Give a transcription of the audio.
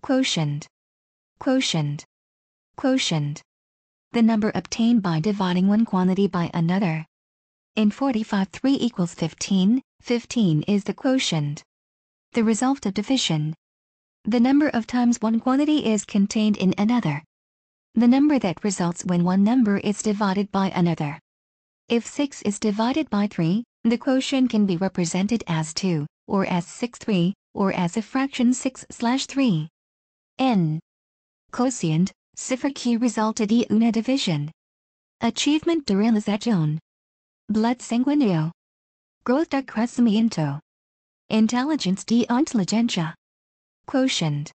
quotient, quotient, quotient. The number obtained by dividing one quantity by another. In 45 3 equals 15, 15 is the quotient. The result of division. The number of times one quantity is contained in another. The number that results when one number is divided by another. If 6 is divided by 3, the quotient can be represented as 2, or as 6 3, or as a fraction 6 slash 3 n quotient, key resulted in una division. Achievement duralizacion. Blood sanguíneo. Growth de crescimento. Intelligence de inteligencia. Quotient.